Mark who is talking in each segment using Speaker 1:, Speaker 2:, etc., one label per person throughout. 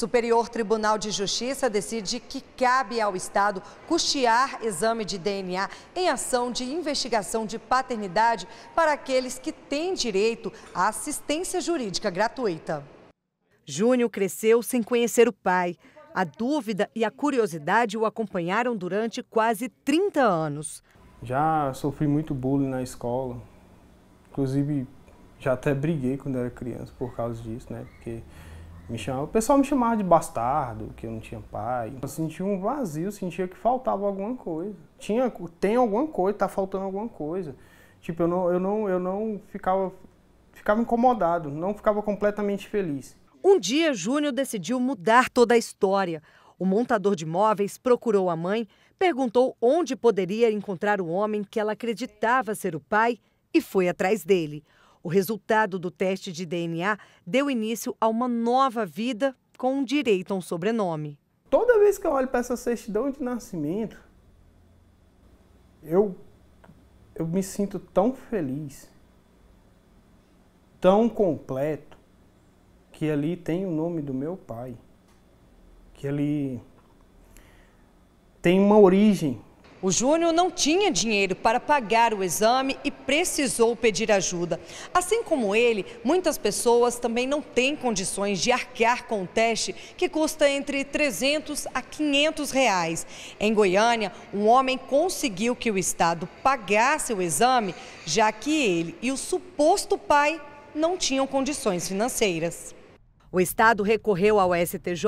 Speaker 1: Superior Tribunal de Justiça decide que cabe ao Estado custear exame de DNA em ação de investigação de paternidade para aqueles que têm direito à assistência jurídica gratuita. Júnior cresceu sem conhecer o pai. A dúvida e a curiosidade o acompanharam durante quase 30 anos.
Speaker 2: Já sofri muito bullying na escola. Inclusive, já até briguei quando era criança por causa disso, né? Porque me chamava, o pessoal me chamava de bastardo, que eu não tinha pai. Eu sentia um vazio, sentia que faltava alguma coisa. Tinha, tem alguma coisa, tá faltando alguma coisa. Tipo, eu não, eu não, eu não ficava, ficava incomodado,
Speaker 1: não ficava completamente feliz. Um dia, Júnior decidiu mudar toda a história. O montador de móveis procurou a mãe, perguntou onde poderia encontrar o homem que ela acreditava ser o pai e foi atrás dele. O resultado do teste de DNA deu início a uma nova vida com direito a um sobrenome. Toda vez que eu olho para essa certidão de nascimento, eu,
Speaker 2: eu me sinto tão feliz, tão completo, que ali tem o nome do meu pai, que ali
Speaker 1: tem uma origem o Júnior não tinha dinheiro para pagar o exame e precisou pedir ajuda. Assim como ele, muitas pessoas também não têm condições de arcar com o teste, que custa entre 300 a 500 reais. Em Goiânia, um homem conseguiu que o Estado pagasse o exame, já que ele e o suposto pai não tinham condições financeiras. O Estado recorreu ao STJ,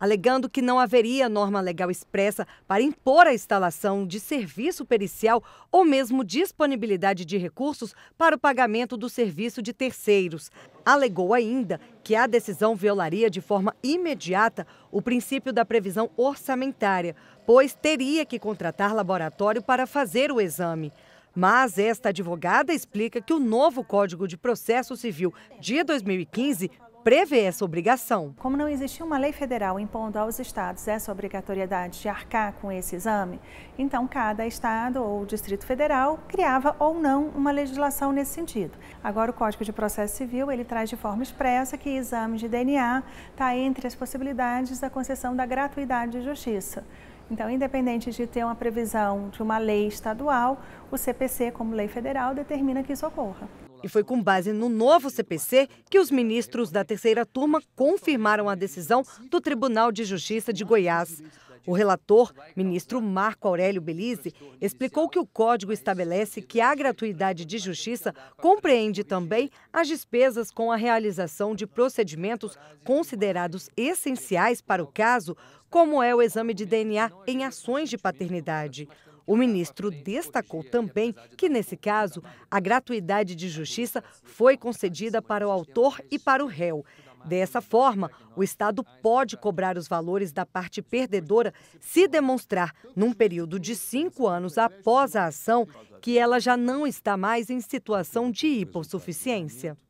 Speaker 1: alegando que não haveria norma legal expressa para impor a instalação de serviço pericial ou mesmo disponibilidade de recursos para o pagamento do serviço de terceiros. Alegou ainda que a decisão violaria de forma imediata o princípio da previsão orçamentária, pois teria que contratar laboratório para fazer o exame. Mas esta advogada explica que o novo Código de Processo Civil de 2015 prevê essa obrigação. Como não existia uma lei federal impondo aos estados
Speaker 3: essa obrigatoriedade de arcar com esse exame, então cada estado ou distrito federal criava ou não uma legislação nesse sentido. Agora o Código de Processo Civil, ele traz de forma expressa que exame de DNA está entre as possibilidades da concessão da gratuidade de justiça. Então, independente de ter uma previsão de uma lei estadual, o CPC, como lei federal, determina que isso ocorra.
Speaker 1: E foi com base no novo CPC que os ministros da terceira turma confirmaram a decisão do Tribunal de Justiça de Goiás. O relator, ministro Marco Aurélio Belize, explicou que o código estabelece que a gratuidade de justiça compreende também as despesas com a realização de procedimentos considerados essenciais para o caso, como é o exame de DNA em ações de paternidade. O ministro destacou também que, nesse caso, a gratuidade de justiça foi concedida para o autor e para o réu. Dessa forma, o Estado pode cobrar os valores da parte perdedora se demonstrar, num período de cinco anos após a ação, que ela já não está mais em situação de hipossuficiência.